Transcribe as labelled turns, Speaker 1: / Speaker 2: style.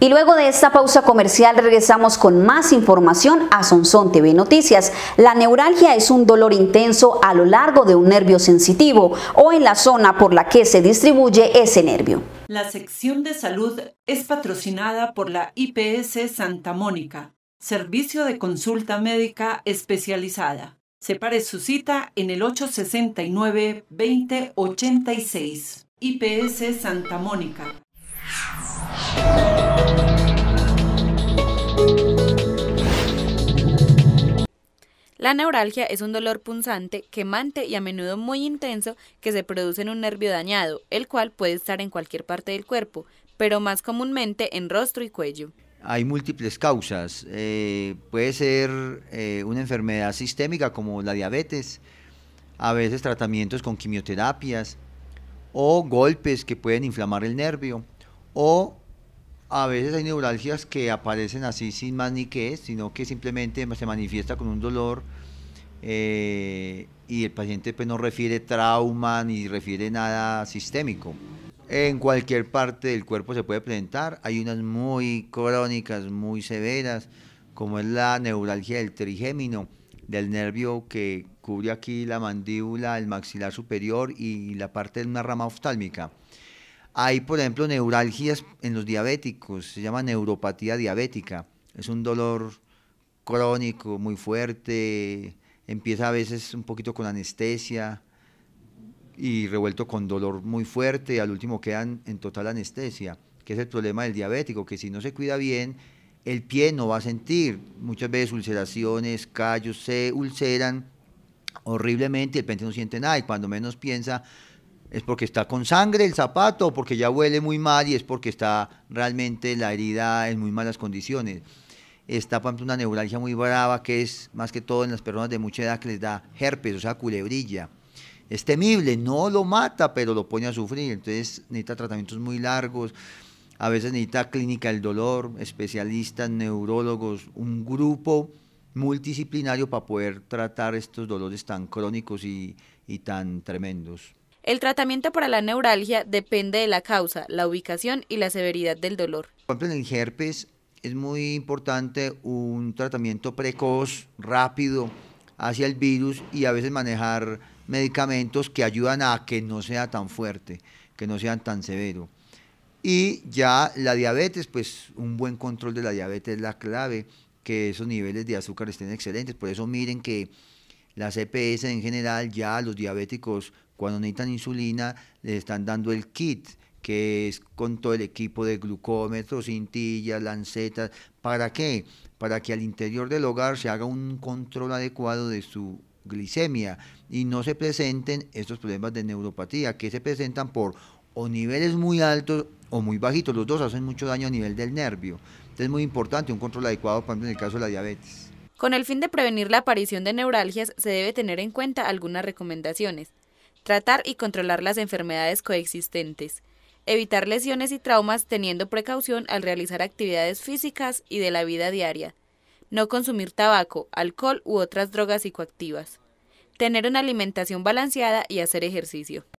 Speaker 1: Y luego de esta pausa comercial regresamos con más información a Sonson TV Noticias. La neuralgia es un dolor intenso a lo largo de un nervio sensitivo o en la zona por la que se distribuye ese nervio. La sección de salud es patrocinada por la IPS Santa Mónica, servicio de consulta médica especializada. Separe su cita en el 869-2086. IPS Santa Mónica. La neuralgia es un dolor punzante, quemante y a menudo muy intenso que se produce en un nervio dañado, el cual puede estar en cualquier parte del cuerpo, pero más comúnmente en rostro y cuello.
Speaker 2: Hay múltiples causas. Eh, puede ser eh, una enfermedad sistémica como la diabetes, a veces tratamientos con quimioterapias o golpes que pueden inflamar el nervio o a veces hay neuralgias que aparecen así sin más ni qué, sino que simplemente se manifiesta con un dolor eh, y el paciente pues, no refiere trauma ni refiere nada sistémico. En cualquier parte del cuerpo se puede presentar, hay unas muy crónicas, muy severas, como es la neuralgia del trigémino, del nervio que cubre aquí la mandíbula, el maxilar superior y la parte de una rama oftálmica. Hay, por ejemplo, neuralgias en los diabéticos, se llama neuropatía diabética. Es un dolor crónico, muy fuerte, empieza a veces un poquito con anestesia y revuelto con dolor muy fuerte, al último quedan en total anestesia, que es el problema del diabético, que si no se cuida bien, el pie no va a sentir. Muchas veces ulceraciones, callos se ulceran horriblemente y el pente no siente nada y cuando menos piensa es porque está con sangre el zapato, porque ya huele muy mal y es porque está realmente la herida en muy malas condiciones. Está, por una neuralgia muy brava que es más que todo en las personas de mucha edad que les da herpes, o sea, culebrilla. Es temible, no lo mata, pero lo pone a sufrir. Entonces necesita tratamientos muy largos. A veces necesita clínica del dolor, especialistas, neurólogos, un grupo multidisciplinario para poder tratar estos dolores tan crónicos y, y tan tremendos.
Speaker 1: El tratamiento para la neuralgia depende de la causa, la ubicación y la severidad del dolor.
Speaker 2: Por ejemplo, en el herpes es muy importante un tratamiento precoz, rápido, hacia el virus y a veces manejar medicamentos que ayudan a que no sea tan fuerte, que no sea tan severo. Y ya la diabetes, pues un buen control de la diabetes es la clave, que esos niveles de azúcar estén excelentes. Por eso miren que las EPS en general ya los diabéticos cuando necesitan insulina les están dando el kit que es con todo el equipo de glucómetros, cintillas, lancetas. ¿Para qué? Para que al interior del hogar se haga un control adecuado de su glicemia y no se presenten estos problemas de neuropatía que se presentan por o niveles muy altos o muy bajitos. Los dos hacen mucho daño a nivel del nervio. Entonces es muy importante un control adecuado, por en el caso de la diabetes.
Speaker 1: Con el fin de prevenir la aparición de neuralgias, se debe tener en cuenta algunas recomendaciones. Tratar y controlar las enfermedades coexistentes. Evitar lesiones y traumas teniendo precaución al realizar actividades físicas y de la vida diaria. No consumir tabaco, alcohol u otras drogas psicoactivas. Tener una alimentación balanceada y hacer ejercicio.